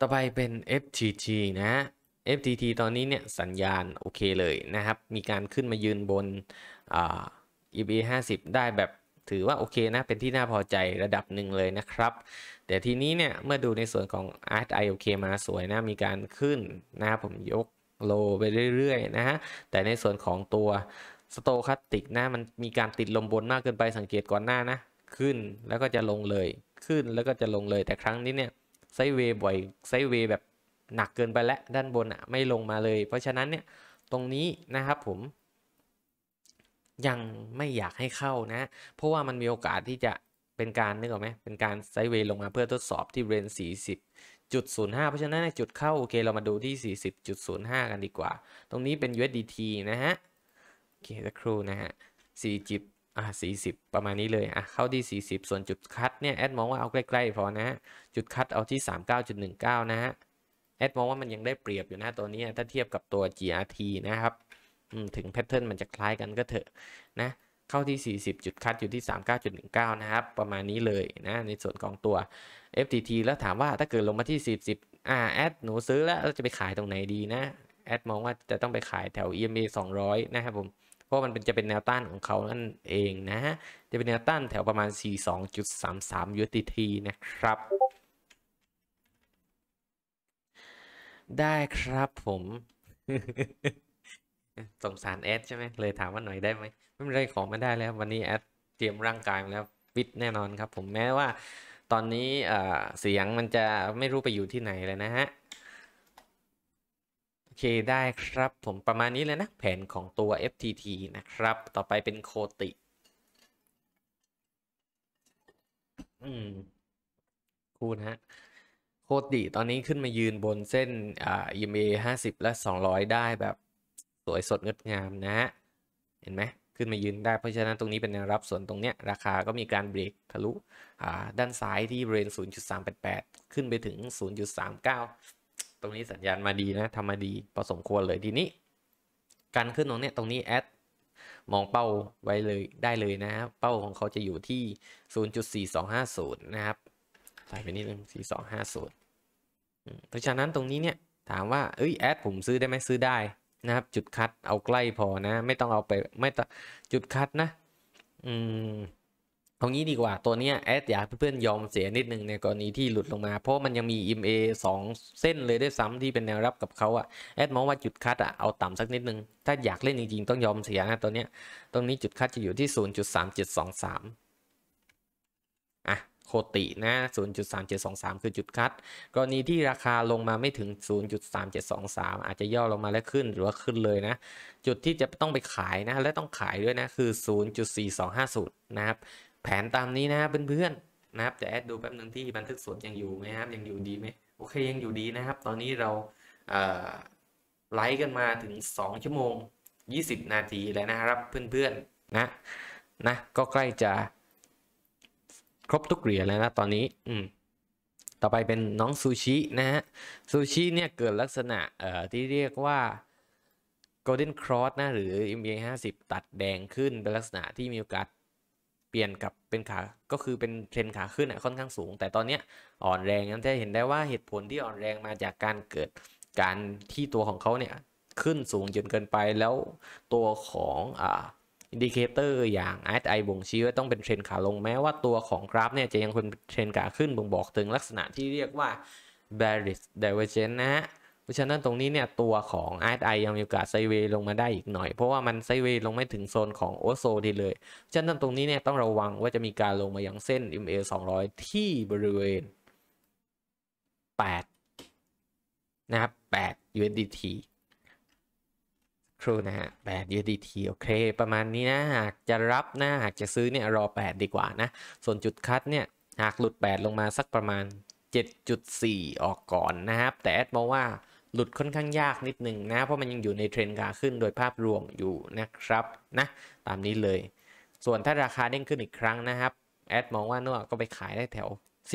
ต่อไปเป็น FTT นะ FTT ตอนนี้เนี่ยสัญญาณโอเคเลยนะครับ มีการขึ้นมายืนบน EB 50ได้แบบถือว่าโอเคนะ เป็นที่น่าพอใจระดับหนึ่งเลยนะครับ แต่ทีนี้เนี่ยเมื่อดูในส่วนของ RSI โอเคมาสวยนะ มีการขึ้นนะครับผมยกโลไปเรื่อยๆนะฮะแต่ในส่วนของตัวสโตคัสติกนะมันมีการติดลมบนมากเกินไปสังเกตก่อนหน้านะ ขึ้นแล้วก็จะลงเลยขึ้นแล้วก็จะลงเลยแต่ครั้งนี้เนี่ยไซเวย์บ่อยไซเวย์แบบหนักเกินไปแล้วด้านบนอ่ะไม่ลงมาเลย เพราะฉะนั้นเนี่ยตรงนี้นะครับผม ยังไม่อยากให้เข้านะเพราะว่ามันมีโอกาสที่จะเป็นการนึกออกไหมเป็นการไซเวย์ลงมาเพื่อทดสอบที่เรน 40.05 เพราะฉะนั้นจุดเข้าโอเคเรามาดูที่ 40.05 กันดีกว่าตรงนี้เป็น USDT นะฮะโอเคสักครู่นะฮะ40อ่ะ40ประมาณนี้เลยอ่ะ เข้าที่ 40 ส่วนจุดคัดเนี่ยแอดมองว่าเอาใกล้ ๆ พอนะฮะ จุดคัดเอาที่ 39.19 นะฮะแอดมองว่ามันยังได้เปรียบอยู่นะตัวนี้ถ้าเทียบกับตัว GRT นะครับถึงแพทเทิร์นมันจะคล้ายกันก็เถอะนะ เข้าที่ 40 จุดคัดอยู่ที่ 39.19 นะครับ ประมาณนี้เลยนะในส่วนของตัว FTT แล้วถามว่าถ้าเกิดลงมาที่40อ่าแอดหนูซื้อแล้วจะไปขายตรงไหนดีนะแอดมองว่าจะต้องไปขายแถว EMA 200นะครับผมพราะมันเป็นจะเป็นแนวต้านของเขานั่นเองนะฮะจะเป็นแนวต้านแถวประมาณ 42.33 USDT นะครับ ได้ครับผม สงสารแอดใช่ไหมเลยถามว่าหน่อยได้ไหมไม่เป็นไรของม่ได้แล้ว วันนี้แอดเตรียมร่างกายมาแล้วฟิตแน่นอนครับผมแม้ว่า ตอนนี้เสียงมันจะไม่รู้ไปอยู่ที่ไหนเลยนะฮะเคได้ครับผมประมาณนี้เลยนะ แผนของตัว FTT นะครับ ต่อไปเป็นโคติอืมคูณฮะ โคติตอนนี้ขึ้นมายืนบนเส้นอ่า EMA 50 และ 200 ได้แบบ สวยสดงดงามนะฮะ เห็นไหมขึ้นมายืนได้เพราะฉะนั้นตรงนี้เป็นแนวรับส่วนตรงเนี้ย ราคาก็มีการเบรกทะลุอ่า ด้านซ้ายที่บริเวณ0.388 ขึ้นไปถึง 0.39รงนี้สัญญาณมาดีนะทำมาดีพอสมควรเลยทีนี้การขึ้นตรงเนี้ยตรงนี้แอด มองเป้าไว้เลยได้เลยนะครับเป้าของเขาจะอยู่ที่ 0.4250 นะครับใส่ไปนิดนึง4250เพราะฉะนั้นตรงนี้เนี่ย ถามว่า เอ้ยแอดผมซื้อได้ไหมซื้อได้นะครับ จุดคัดเอาใกล้พอนะ ไม่ต้องเอาไปไม่ต้องจุดคัดนะ อืมเอางี้ดีกว่าตัวเนี้ยแอดอยากเพื่อนๆยอมเสียนิดนึงในกรณีที่หลุดลงมาเพราะมันยังมี IMA 2เส้นเลยได้ซ้ำที่เป็นแนวรับกับเขาอะแอดมองว่าจุดคัดอะเอาต่ำสักนิดนึงถ้าอยากเล่นจริงๆต้องยอมเสียนะตัวเนี้ยตรงนี้จุดคัดจะอยู่ที่ 0.3723อ่ะโคตินะ 0.3723 คือจุดคัดกรณีที่ราคาลงมาไม่ถึง 0.3723 อาจจะย่อลงมาแล้วขึ้นหรือว่าขึ้นเลยนะ จุดที่จะต้องไปขายนะและต้องขายด้วยนะคือ 0.4250 นะครับแผนตามนี้นะเพื่อนๆนะครับจะแอดดูแป๊บหนึ่งที่บันทึกสดยังอยู่ไหมครับยังอยู่ดีไหมโอเคยังอยู่ดีนะครับ ตอนนี้เราไลฟ์กันมาถึง 2 ชั่วโมง 20 นาทีแล้วนะครับเพื่อนๆนะนะก็ใกล้จะ ครบทุกเหรียญแล้วนะตอนนี้อืมต่อไปเป็นน้องซูชินะฮะซูชิเนี่ย เกิดลักษณะเอ่อที่เรียกว่า Golden Cross นะ หรือ MBA 50 ตัดแดงขึ้นเป็นลักษณะที่มีโอกาสปลี่ยนกับเป็นขา ก็คือเป็นเทรนขาขึ้นอ่ะค่อนข้างสูง แต่ตอนเนี้ยอ่อนแรงนั้นจะเห็นได้ว่าเหตุผลที่อ่อนแรงมาจากการเกิดการที่ตัวของเขาเนี่ยขึ้นสูงจนเกินไปแล้วตัวของอ่าอินดิเคเตอร์อย่าง RSI บ่งชี้ว่าต้องเป็นเทรนขาลงแม้ว่าตัวของกราฟเนี่ยจะยังเป็นเทรนขาขึ้น บ่งบอกถึงลักษณะที่เรียกว่า bearish divergence นะฮะราะฉะนั้นตรงนี้เนี่ยตัวของ RSI ยังมีโอกาสไซเว ลงมาได้อีกหน่อย เพราะว่ามันไซเวลงไม่ถึงโซนของโอโซดีเลยฉะนั้นตรงนี้เนี่ยต้องระวังว่าจะมีการลงมาอย่างเส้น MA 200 ที่บริเวณ8นะครับ 8 USDT ครูนะฮะ8 USDT โอเค ประมาณนี้นะ หากจะรับนะ หากจะซื้อเนี่ยรอ 8 ดีกว่านะ ส่วนจุดคัดเนี่ย หากหลุด 8 ลงมาสักประมาณ 7.4 ออกก่อนนะครับ แต่แอดมองว่าหลุดค่อนข้างยากนิดหนึ่งนะ เพราะมันยังอยู่ในเทรนด์ขาขึ้นโดยภาพรวมอยู่นะครับนะตามนี้เลย ส่วนถ้าราคาเด้งขึ้นอีกครั้งนะครับแอดมองว่านวก็ไปขายได้แถว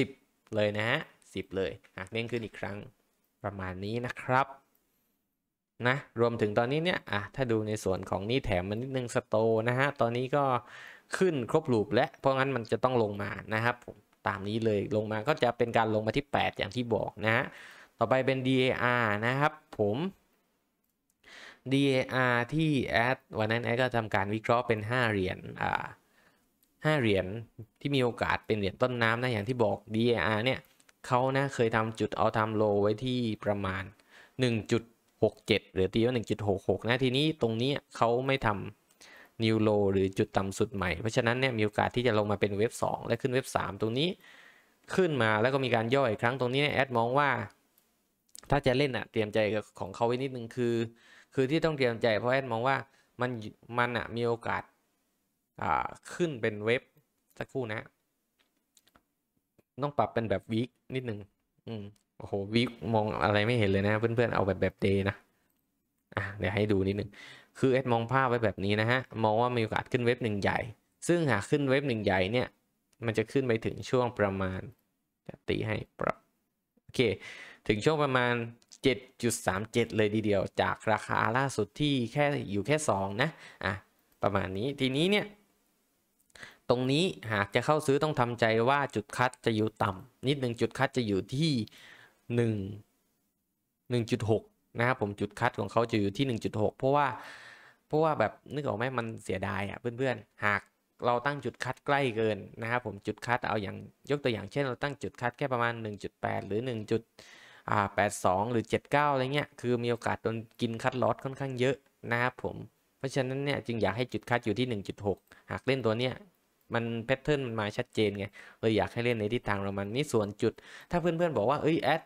10 เลยนะฮะสิเลยหากเด้งขึ้นอีกครั้งประมาณนี้นะครับนะรวมถึงตอนนี้เนี่ยอ่ะ ถ้าดูในส่วนของนี่แถมมันนิดนึงสโตนะฮะตอนนี้ก็ขึ้นครบลูปและเพราะงั้นมันจะต้องลงมานะครับตามนี้เลยลงมาก็จะเป็นการลงมาที่ 8 อย่างที่บอกนะฮะต่อไปเป็น DAR นะครับผม DAR ที่แอด วันนั้นแอดก็ทำการวิเคราะห์เป็น 5 เหรียญอ่าห้าเหรียญที่มีโอกาสเป็นเหรียญต้นน้ำนะ อย่างที่บอก DAR เนี่ย เขานะเคยทำจุดเอาทำโลไว้ที่ประมาณ 1.67 หรือตีว่า 1.66 นะ ทีนี้ตรงนี้เขาไม่ทำนิวโลหรือจุดต่ำสุดใหม่ เพราะฉะนั้นเนี่ยมีโอกาสที่จะลงมาเป็นเว็บ 2 และขึ้นเว็บ 3 ตรงนี้ขึ้นมาแล้วก็มีการย่ออีกครั้งตรงนี้แอดมองว่าถ้าจะเล่นอ่ะเตรียมใจของเขาไว้นิดนึงคือ คือที่ต้องเตรียมใจ เพราะแอดมองว่ามันมันอ่ะมีโอกาสอ่าขึ้นเป็นเว็บสักครู่นะ ต้องปรับเป็นแบบวีคนิดนึงอืมโอ้โหวีคมองอะไรไม่เห็นเลยนะ เพื่อนๆเอาแบบแบบเดย์นะอ่ะเดี๋ยวให้ดูนิดนึงคือแอดมองภาพไว้แบบนี้นะฮะมองว่ามีโอกาสขึ้นเว็บหนึ่งใหญ่ ซึ่งหากขึ้นเว็บหนึ่งใหญ่เนี่ย มันจะขึ้นไปถึงช่วงประมาณตีให้ปรับโอเคถึงช่วงประมาณ 7.37 เลยดีเดียว จากราคาล่าสุดที่แค่อยู่แค่2นะอ่ะประมาณนี้ทีนี้เนี่ยตรงนี้หากจะเข้าซื้อต้องทำใจว่าจุดคัดจะอยู่ต่ำนิดหนึ่งจุดคัดจะอยู่ที่1 1.6นะครับผมจุดคัดของเขาจะอยู่ที่ 1.6 เพราะว่าเพราะว่าแบบนึกออกไหมมันเสียดายอะ่ะเพื่อนๆหากเราตั้งจุดคัดใกล้เกินนะครับผมจุดคัดเอาอย่างยกตัวอย่างเช่น เราตั้งจุดคัดแค่ประมาณ 1.8 หรือ 1. ่า82 หรือ 79 อะไรเงี้ย คือมีโอกาสโดนกินคัดลอสค่อนข้างเยอะนะครับผม เพราะฉะนั้นเนี่ย จึงอยากให้จุดคัดอยู่ที่ 1.6 หากเล่นตัวเนี้ยมันแพทเทิร์นมันมาชัดเจนไง เลยอยากให้เล่นในทิศทางเรา มันนี่ส่วนจุด ถ้าเพื่อนๆบอกว่า เอ้ยแอด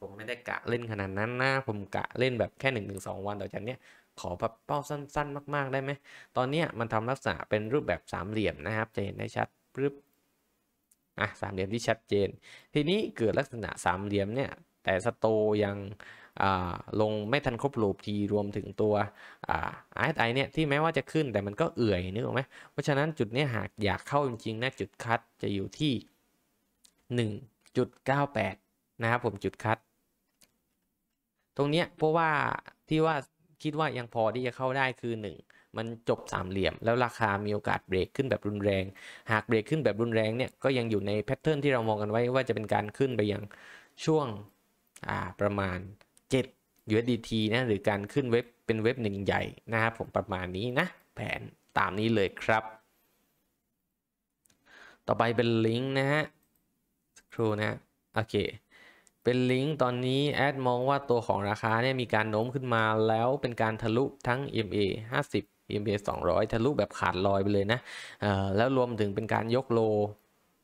ผมไม่ได้กะเล่นขนาดนั้นนะผมกะเล่นแบบแค่1นถึงสวันต่อจากเนี้ยขอแบบเป้าสั้น ๆ มาก ๆได้ไหม ตอนเนี้ยมันทำลักษณะเป็นรูปแบบสามเหลี่ยมนะครับจะเห็นได้ชัดปึ๊บอ่ะสามเหลี่ยมที่ชัดเจนทีนี้เกิดลักษณะสามเหลี่ยมเนี่ยแต่สโตยังลงไม่ทันครบลูปที รวมถึงตัวไ r ไอเนี่ยที่แม้ว่าจะขึ้นแต่มันก็เอื่อยนึกออกไหมเพราะฉะนั้นจุดนี้หากอยากเข้าจริงๆนะจุดคัดจะอยู่ที่ 1.98นะครับผมจุดคัดตรงเนี้ยเพราะว่าที่ว่าคิดว่ายังพอที่จะเข้าได้คือ 1 มันจบสามเหลี่ยม แล้วราคามีโอกาสเบรกขึ้นแบบรุนแรง หากเบรกขึ้นแบบรุนแรงเนี่ยก็ยังอยู่ในแพทเทิร์นที่เรามองกันไว้ว่าจะเป็นการขึ้นไปยังช่วงประมาณ 7 USDT นะหรือการขึ้นเว็บเป็นเว็บหนึ่งใหญ่นะครับผมประมาณนี้นะแผนตามนี้เลยครับ ต่อไปเป็นลิงก์นะฮะสักครู่นะโอเค เป็นลิงก์ตอนนี้ แอดมองว่าตัวของราคาเนี่ยมีการโน้มขึ้นมาแล้วเป็นการทะลุทั้ง MA 50 MA 200 ทะลุแบบขาดลอยไปเลยนะแล้วรวมถึงเป็นการยกโล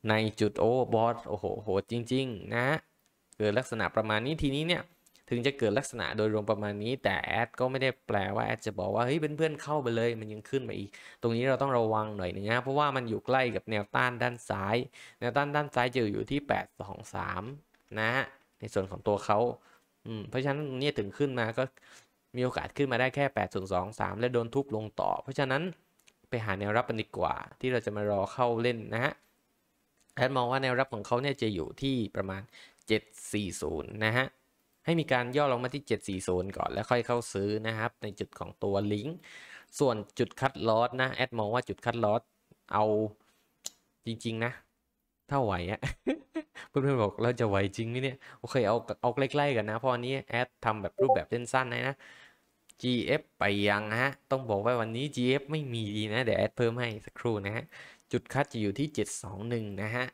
ในจุดโอบอสโอ้โหโหจริง ๆ นะกิดลักษณะประมาณนี้ทีนี้เนี่ยถึงจะเกิดลักษณะโดยรวมประมาณนี้แต่แอดก็ไม่ได้แปลว่าแอดจะบอกว่าเฮ้ยเพื่อนๆเข้าไปเลยมันยังขึ้นมาอีก ตรงนี้เราต้องระวังหน่อยนึงนะเพราะว่ามันอยู่ใกล้กับแนวต้านด้านซ้าย แนวต้านด้านซ้ายจะอยู่ที่ 823 นะฮะในส่วนของตัวเขาอืมเพราะฉะนั้นเนี่ยถึงขึ้นมาก็มีโอกาสขึ้นมาได้แค่8ส2 3และโดนทุบลงต่อ เพราะฉะนั้นไปหาแนวรับกันดีกว่า ที่เราจะมารอเข้าเล่นนะฮะแอดมองว่าแนวรับของเขาเนี่ยจะอยู่ที่ประมาณ740 นะฮะ ให้มีการย่อลงมาที่ 740 ก่อนแล้วค่อยเข้าซื้อนะครับ ในจุดของตัวลิงก์ส่วนจุดคัดลอสนะ แอดมองว่าจุดคัดลอสเอาจริงๆนะถ้าไหวอะเพื่อนๆบอกเราจะไหวจริงไหมเนี่ย โอเคเอาเอาใกล้ๆกันนะพอนี้ แอดทำแบบรูปแบบสั้นๆนะนะ GF ไปยังฮะ ต้องบอกว่าวันนี้ GF ไม่มีดีนะ เดี๋ยวแอดเพิ่มให้สักครู่นะฮะจุดคัดจะอยู่ที่721นะฮะ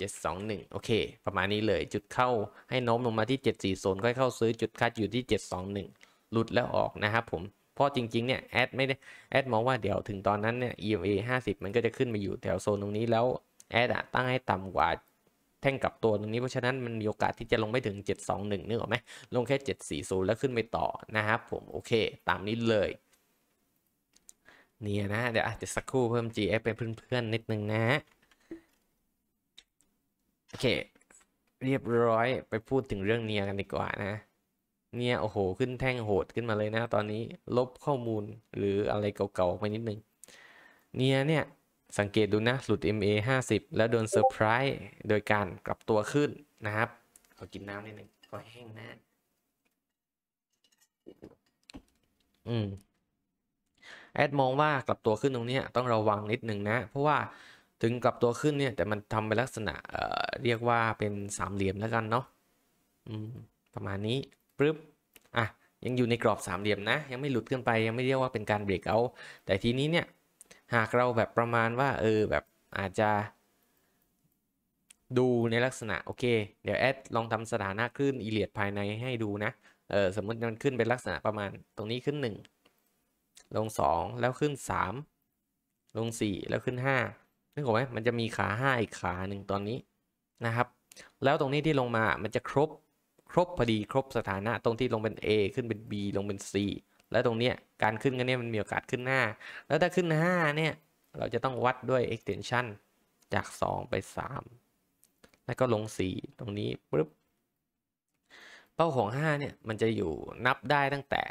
721 โอเค ประมาณนี้เลยจุดเข้าให้น้มลงมาที่ 7 4นค่อยเข้าซื้อจุดคัดอยู่ที่ 721หลุดแล้วออกนะครับผมเพราะจริงๆเนี่ยแอดไม่ได้แอดมองว่าเดี๋ยวถึงตอนนั้นเนี่ย EMA 50 มันก็จะขึ้นมาอยู่แถวโซนตรงนี้แล้ว แอดอะตั้งให้ต่ำกว่าแท่งกับตัวตรงนี้ เพราะฉะนั้นมันมีโอกาสที่จะลงไม่ถึง 721นึกออกไหมลงแค่ 740 แล้วขึ้นไปต่อนะครับผมโอเคตามนี้เลยเนี่ยนะเดี๋ยวอาจจะสักครู่เพิ่ม GF เป็นเพื่อนๆนิดนึงนะโอเคเรียบร้อยไปพูดถึงเรื่องเนียกันดีกว่านะ เนียโอ้โหขึ้นแท่งโหดขึ้นมาเลยนะตอนนี้ลบข้อมูลหรืออะไรเก่าๆไปนิดนึงเนียเนี่ยสังเกตดูนะหลุด MA 50 แล้วโดนเซอร์ไพรส์โดยการกลับตัวขึ้นนะครับ ขอกินน้ำนิดนึงขอแห้งนะอืมแอดมองว่ากลับตัวขึ้นตรงนี้ต้องระวังนิดหนึ่งนะเพราะว่าถึงกลับตัวขึ้นเนี่ยแต่มันทำเป็นลักษณะเอ่อเรียกว่าเป็นสามเหลี่ยมแล้วกันเนาะประมาณนี้ ปึ๊บ อ่ะ ยังอยู่ในกรอบสามเหลี่ยมนะ ยังไม่หลุดขึ้นไปยังไม่เรียกว่าเป็นการเบรกเอาแต่ทีนี้เนี่ย หากเราแบบประมาณว่าเออแบบอาจจะ ดูในลักษณะ โอเค เดี๋ยวแอดลองทำสถานะขึ้นอีเลียดภายในให้ดูนะเออสมมติมันขึ้นเป็นลักษณะประมาณ ตรงนี้ขึ้น 1 ลง 2 แล้วขึ้น 3 ลง4แล้วขึ้น5นึกออกไหมมันจะมีขา 5 อีกขาหนึ่งตอนนี้นะครับ แล้วตรงนี้ที่ลงมามันจะครบครบพอดีครบสถานะ ตรงที่ลงเป็น A ขึ้นเป็น B ลงเป็น C แล้วตรงเนี้ยการขึ้นกันเนี้ยมันมีโอกาสขึ้นหน้า แล้วถ้าขึ้น5เนี่ย เราจะต้องวัดด้วย extension จาก 2 ไป 3 แล้วก็ลง 4 ตรงนี้ปุ๊บเป้าของ5เนี่ยมันจะอยู่นับได้ตั้งแต่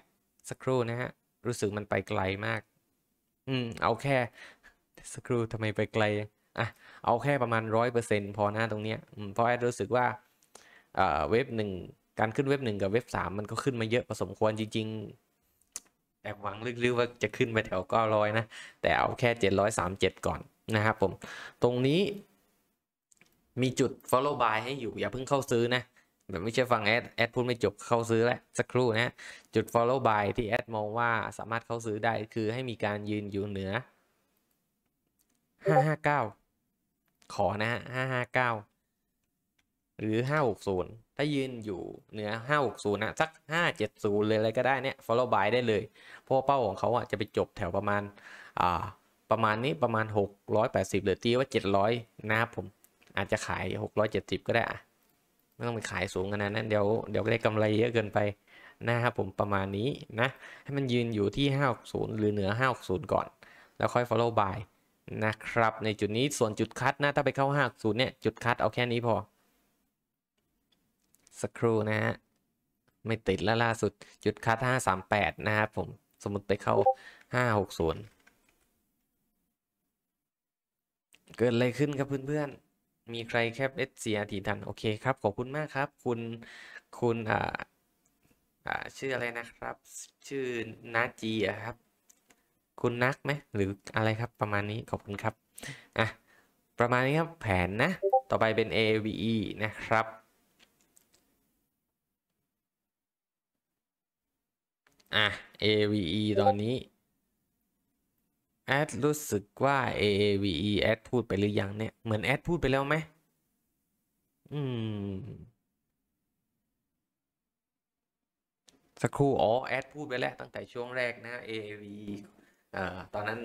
สักครู่นะฮะรู้สึกมันไปไกลมากอืมเอาแค่สครูทำไมไปไกลอ่ะเอาแค่ประมาณร้อยเปอร์เซ็นพอหน้าตรงเนี้ยเพราะแอดรู้สึกว่าเว็บหนึ่งการขึ้นเว็บหนึ่งกับเว็บสามมันก็ขึ้นมาเยอะพอสมควรจริง ๆ แต่หวังลึกๆว่าจะขึ้นไปแถวก้าร้อยนะ แต่เอาแค่เจ็ดร้อยสามเจ็ดก่อนนะครับผม ตรงนี้มีจุด follow by ให้อยู่ อย่าเพิ่งเข้าซื้อนะ แบบไม่ใช่ฟังแอด แอดพูดไม่จบเข้าซื้อแล้วสักครู่นะ จุด follow by ที่แอดมองว่าสามารถเข้าซื้อได้คือให้มีการยืนอยู่เหนือห้าห้าเก้าขอนะฮะห้าห้าเก้าหรือห้าหกศูนย์ถ้ายืนอยู่เหนือห้าหกศูนย์นะสักห้าเจ็ดศูนย์เลยอะไรก็ได้เนี่ย follow by ได้เลย เพราะเป้าของเขาอ่ะจะไปจบแถวประมาณ อ่า ประมาณนี้ประมาณหกร้อยแปดสิบหรือตีว่าเจ็ดร้อยนะครับผม อาจจะขายหกร้อยเจ็ดสิบก็ได้อะไม่ต้องไปขายสูงขนาดนั้นเดี๋ยวเดี๋ยวได้กำไรเยอะเกินไป นะครับผมประมาณนี้นะ ให้มันยืนอยู่ที่ห้าหกศูนย์หรือเหนือห้าหก่อน แล้วค่อย follow by นะครับในจุดนี้ส่วนจุดคัดนะถ้าไปเข้า50เนี่ยจุดคัดเอาแค่นี้พอสักครู่นะฮะไม่ติดแล้วล่าสุดจุดคัด538นะครับผมสมมติไปเข้า 560 เกิดอะไรขึ้นครับเพื่อนๆมีใครแคปเอสเสียทีทันโอเคครับขอบคุณมากครับคุณคุณอ่าอ่าชื่ออะไรนะครับ ชื่อนาจีอะครับคุณนักไหมหรืออะไรครับประมาณนี้ขอบคุณครับอ่ะประมาณนี้ครับแผนนะต่อไปเป็น AVE นะครับอ่ะ AVE ตอนนี้ แอดรู้สึกว่า a v e แอดพูดไปหรือยังเนี่ยเหมือนแอดพูดไปแล้วไหมอืมสักครู่อ๋อแอดพูดไปแล้วตั้งแต่ช่วงแรกนะ a v e เอ่อตอนนั้น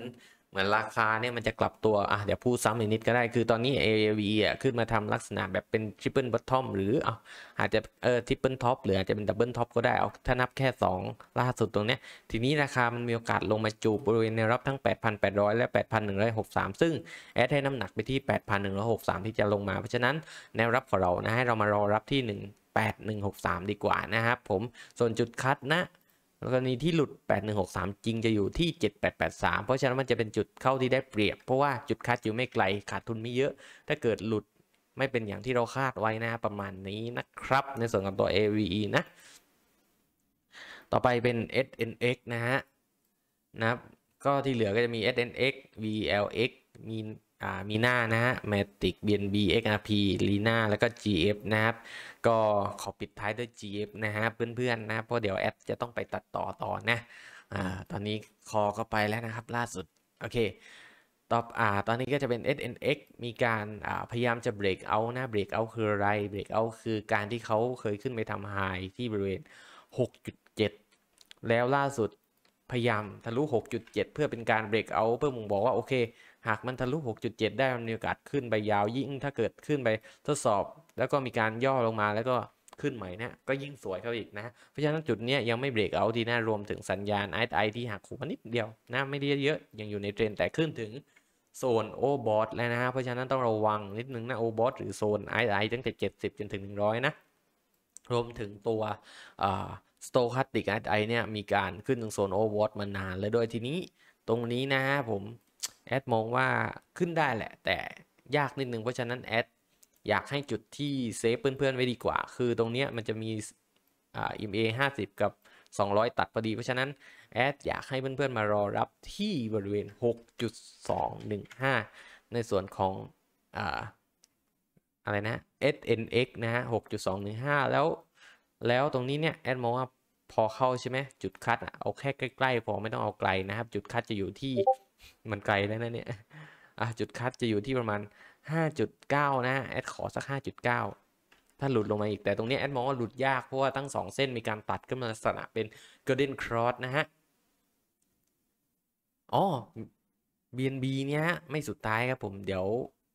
เหมือนราคาเนี่ยมันจะกลับตัวอ่ะเดี๋ยวพูดซ้ำอีกนิดก็ได้ คือตอนนี้ AAV อ่ะขึ้นมาทำลักษณะแบบเป็น Triple Bottom หรืออ่ะอาจจะเออ Triple Top หรืออาจจะเป็น Double Top ก็ได้เอาถ้านับแค่ 2ล่าสุดตรงเนี้ยทีนี้ราคามันมีโอกาสลงมาจูบบริเวณแนวรับทั้ง 8,800 และ 8,163 ซึ่ง แอดให้น้ำหนักไปที่ 8,163 ที่จะลงมา เพราะฉะนั้นแนวรับของเรานะให้เรามารอรับที่ 1 8163 ดีกว่านะครับผมส่วนจุดคัดนะแล้วกรณีที่หลุด 8163 จริงจะอยู่ที่ 7883 เพราะฉะนั้นมันจะเป็นจุดเข้าที่ได้เปรียบ เพราะว่าจุดคัดอยู่ไม่ไกลขาดทุนไม่เยอะ ถ้าเกิดหลุดไม่เป็นอย่างที่เราคาดไว้นะประมาณนี้นะครับในส่วนของตัว AVE นะ ต่อไปเป็น SNX นะฮะนะครับก็ที่เหลือก็จะมี SNX VLX มีมีหน้านะฮะ Matic BNB XRP Lina แล้วก็ GF นะครับ ก็ขอปิดท้ายด้วย GF นะฮะเพื่อนๆนะเพราะเดี๋ยวแอดจะต้องไปตัดต่อต่อนะอ่าตอนนี้คอก็ไปแล้วนะครับล่าสุด โอเคตอออ่าตอนนี้ก็จะเป็น SNX มีการอ่าพยายามจะเบรกเอานะเบรกเอาคืออะไรเบรกเอาคือการที่เขาเคยขึ้นไปทำไฮที่บริเวณ 6.7 แล้วล่าสุดพยายามทะลุ 6.7 เพื่อเป็นการเบรกเอาเพื่อมึงบอกว่า โอเค หากมันทะลุ 6.7 ได้มันมีโอกาสขึ้นไปยาวยิ่งถ้าเกิดขึ้นไปทดสอบแล้วก็มีการย่อลงมาแล้วก็ขึ้นใหม่นะก็ยิ่งสวยเข้าอีกนะ เพราะฉะนั้นจุดนี้ยังไม่เบรกเอาดีนะ รวมถึงสัญญาณไอไอที่หักขูมานิดเดียวนะไม่ได้เยอะยังอยู่ในเทรนแต่ขึ้นถึงโซนโอบอทแล้วนะเพราะฉะนั้นต้องระวังนิดนึงนะโอบอทหรือโซนไอไอตั้งแต่ 70 จนถึง 100 นะ รวมถึงตัวสโต c h a ติกไอไอเนี่ยมีการขึ้นตรงโซนโอเวอร์มานานแล้ว้วยทีนี้ตรงนี้นะฮะผม แอดมองว่าขึ้นได้แหละ แต่ยากนิดนึง เพราะฉะนั้นแอด อยากให้จุดที่เซฟเพื่อนๆ ไว้ดีกว่า คือตรงเนี้ยมันจะมี อ่า MA 50 กับ 200 ตัดพอดีเพราะฉะนั้น แอด อยากให้เพื่อนๆ มารอรับที่บริเวณ 6.215 ในส่วนของ อ่า อะไรนะ SNX นะฮะ6.215แล้วแล้วตรงนี้เนี่ยแอดมองว่าพอเข้าใช่ไหมจุดคัดอะเอาแค่ใกล้ๆ พอไม่ต้องเอาไกลนะครับ จุดคัดจะอยู่ที่มันไกลแล้วนะเนี่ย อ่ะจุดคัดจะอยู่ที่ประมาณ 5.9 นะแอดขอสัก 5.9 ถ้าหลุดลงมาอีก แต่ตรงนี้แอดมองว่าหลุดยาก เพราะว่าทั้ง2เส้นมีการตัดขึ้นมาลักษณะเป็น golden cross นะฮะ อ๋อ BNB เนี่ยไม่สุดท้ายครับผมเดี๋ยว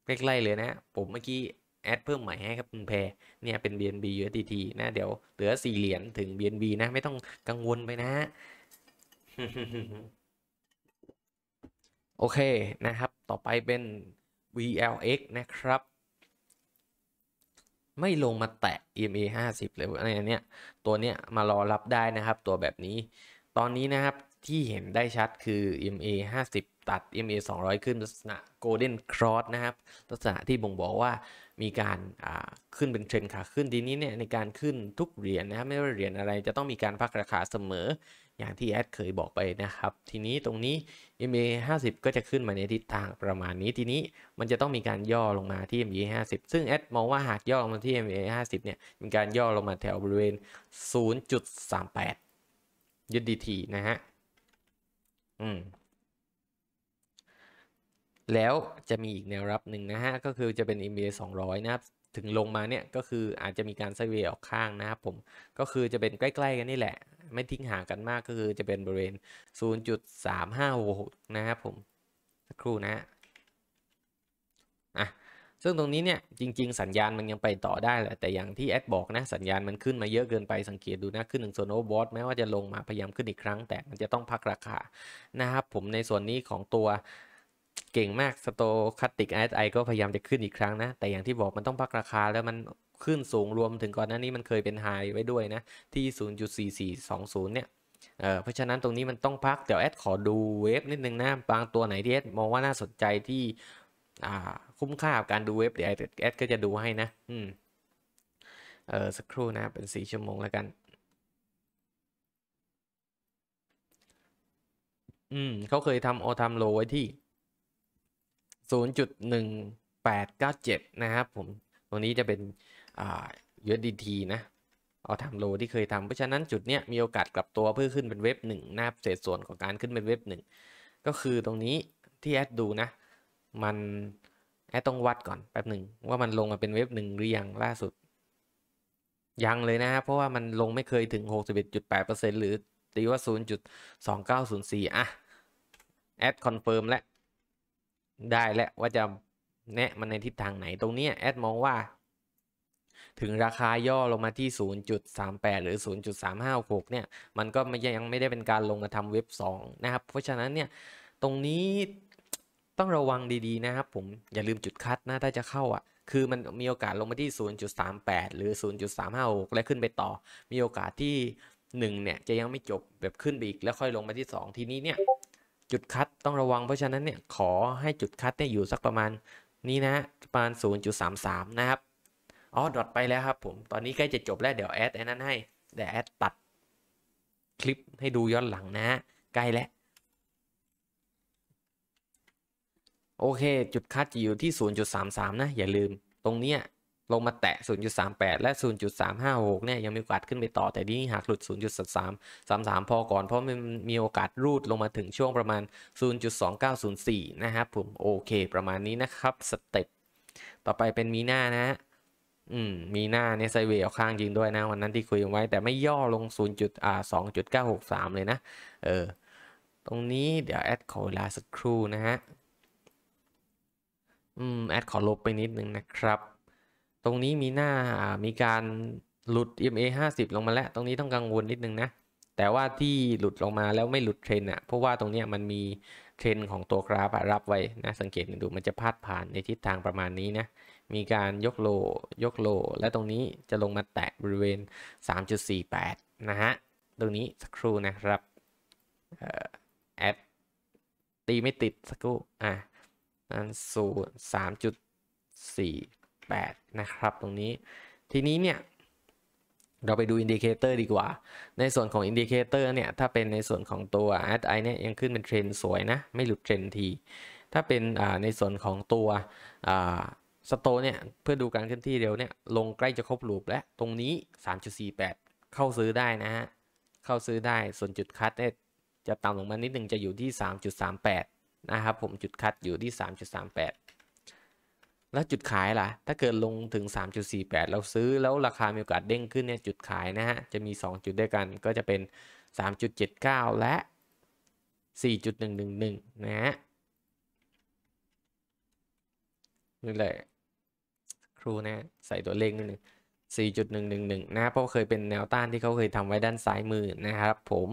ใกล้ๆเลยนะ ผมเมื่อกี้แอดเพิ่มใหม่ให้ครับคุณแพรเนี่ยเป็น BNB USDT นะเดี๋ยว เหลือสี่เหรียญถึง BNB นะ ไม่ต้องกังวลไปนะ โอเคนะครับ ต่อไปเป็น VLX นะครับ ไม่ลงมาแตะ EMA 50 เลยอะไรเนี้ยตัวเนี้ยมารอรับได้นะครับ ตัวแบบนี้ ตอนนี้นะครับ ที่เห็นได้ชัดคือ EMA 50 ตัด EMA 200 ขึ้นลักษณะ Golden Cross นะครับลักษณะที่บ่งบอกว่ามีการขึ้นเป็นเทรนขาขึ้นทีนี้เนี่ยในการขึ้นทุกเหรียญนนะครับไม่ว่าเหรียญอะไรจะต้องมีการพักราคาเสมอ อย่างที่แอดเคยบอกไปนะครับทีนี้ตรงนี้ MA 50 ก็จะขึ้นมาในทิศทางประมาณนี้ทีนี้มันจะต้องมีการย่อลงมาที่ MA 50 ซึ่งแอดมองว่าหากย่อลงมาที่ MA 50เนี่ยมีการย่อลงมาแถวบริเวณ 0.38 USDT นะฮะอืมแล้วจะมีอีกแนวรับหนึ่งนะฮะก็คือจะเป็น MA 200นะครับถึงลงมาเนี่ยก็คืออาจจะมีการไซเวยออกข้างนะครับผมก็คือจะเป็นใกล้ๆกันนี่แหละ ไม่ทิ้งห่างกันมากก็คือจะเป็นบริเวณ 0.356นะครับผมสักครู่นะอ่ะซึ่งตรงนี้เนี่ยจริงๆ สัญญาณมันยังไปต่อได้แหละแต่อย่างที่แอดบอกนะสัญญาณมันขึ้นมาเยอะเกินไปสังเกตดูนะขึ้นหนึ่งโซนโอบอสแม้ว่าจะลงมาพยายามขึ้นอีกครั้ง แต่มันจะต้องพักราคานะครับผมในส่วนนี้ของตัวเก่งมากสโตคัติกไอซไอก็พยายามจะขึ้นอีกครั้งนะ แต่อย่างที่บอกมันต้องพักราคาแล้วมันขึ้นสูงรวมถึงก่อนหน้านี้มันเคยเป็นไฮไว้ด้วยนะ ที่ 0.4420 เนี่ยเพราะฉะนั้นตรงนี้มันต้องพักเดี๋ยวแอดขอดูเวฟนิดนึงนะบางตัวไหนที่แอดมองว่าน่าสนใจที่คุ้มค่ากับการดูเวฟเดี๋ยวแอดก็จะดูให้นะ อืมเออสักครู่นะเป็นสี่ชั่วโมงแล้วกันอืมเขาเคยทำโอทำโลไว้ที่0.1897 นะครับผม ตรงนี้จะเป็น USDT นะ เอาทำโลที่เคยทำเพราะฉะนั้นจุดเนี้ยมีโอกาสกลับตัวเพื่อขึ้นเป็นเว็บหนึ่งนะครับเศษส่วนของการขึ้นเป็นเว็บหนึ่งก็คือตรงนี้ที่แอดดูนะ มันแอดต้องวัดก่อนแป๊บหนึ่งว่ามันลงมาเป็นเว็บหนึ่งหรือยังล่าสุด ยังเลยนะครับเพราะว่ามันลงไม่เคยถึง 61.8%หรือตีว่า 0.2904 อ่ะแอดคอนเฟิร์มและได้และวว่าจะแนะมันในทิศทางไหนตรงนี้แอดมองว่า ถึงราคาย่อลงมาที่ 0.38 หรือ 0.356 เนี่ย มันก็ยังไม่ได้เป็นการลงมาทำเว็บ 2 นะครับ เพราะฉะนั้นเนี่ยตรงนี้ต้องระวังดีๆนะครับผมอย่าลืมจุดคัดนะถ้าจะเข้าอ่ะ คือมันมีโอกาสลงมาที่ 0.38 หรือ 0.356 และขึ้นไปต่อ มีโอกาสที่ 1 เนี่ยจะยังไม่จบแบบขึ้นไปอีกแล้วค่อยลงมาที่ 2 ทีนี้เนี่ยจุดคัดต้องระวังเพราะฉะนั้นเนี่ยขอให้จุดคัดเนี่ยอยู่สักประมาณนี้นะประมาณ 0.33 นะครับอ๋อดอทไปแล้วครับผม ตอนนี้ใกล้จะจบแล้วเดี๋ยวแอดไอ้นั้นให้เดี๋ยวแอดตัดคลิปให้ดูย้อนหลังนะใกล้แล้วโอเคจุดคัดจะอยู่ที่ 0.33 นะอย่าลืมตรงเนี้ยลงมาแตะ 0.38 และ 0.356 เนี่ย ยังมีโอกาสขึ้นไปต่อ แต่ทีนี้หากหลุด 0 3 3 3 พอก่อน เพราะมันมีโอกาสรูดลงมาถึงช่วงประมาณ 0.2904 นะครับผม โอเคประมาณนี้นะครับ สเต็ปต่อไปเป็นมีหน้านะอืมมีหน้าเนี่ยไซเวออข้างจริงด้วยนะวันนั้นที่คุยกันไว้แต่ไม่ย่อลง 0. อ่า2.963 เลยนะ เออ ตรงนี้เดี๋ยวแอดขอเวลาสักครู่นะฮะอืมแอดขอลบไปนิดนึงนะครับตรงนี้มีหน้ามีการหลุด m a 50 ลงมาแล้วตรงนี้ต้องกังวลนิดนึงนะ แต่ว่าที่หลุดลงมาแล้วไม่หลุดเทรนอะเพราะว่าตรงนี้มันมีเทรนของตัวกราฟรับไว้นะสังเกตดูมันจะพาดผ่านในทิศทางประมาณนี้นะมีการยกโล ยกโล และตรงนี้จะลงมาแตะบริเวณ 3.48นะฮะตรงนี้สักครู่นะครับแอดตีไม่ติด สักครู่อ่ะนั่นศูนย์สามจุดสี่8นะครับตรงนี้ทีนี้เนี่ยเราไปดูอินดิเคเตอร์ดีกว่า ในส่วนของอินดิเคเตอร์เนี่ยถ้าเป็นในส่วนของตัว RSI เนี่ยยังขึ้นเป็นเทรนสวยนะ ไม่หลุดเทรนที ถ้าเป็นในส่วนของตัวสโตเนี่ยเพื่อดูการเคลื่อนที่เร็วเนี่ยลงใกล้จะครบลูปแล้วตรงนี้ 3.48 เข้าซื้อได้นะฮะเข้าซื้อได้ส่วนจุดคัดเนี่ยจะต่ำลงมานิดหนึ่งจะอยู่ที่ 3.38 นะครับผมจุดคัดอยู่ที่ 3.38แล้วจุดขายล่ะ ถ้าเกิดลงถึง 3.48 เราซื้อแล้วราคามีโอกาสเด้งขึ้นเนี่ยจุดขายนะฮะ จะมี 2 จุดด้วยกันก็จะเป็น 3.79 และ 4.111 นะฮะนี่แหละครูนะ ใส่ตัวเลขนิดนึง 4.111 นะเพราะเคยเป็นแนวต้านที่เขาเคยทำไว้ด้านซ้ายมือนะครับผม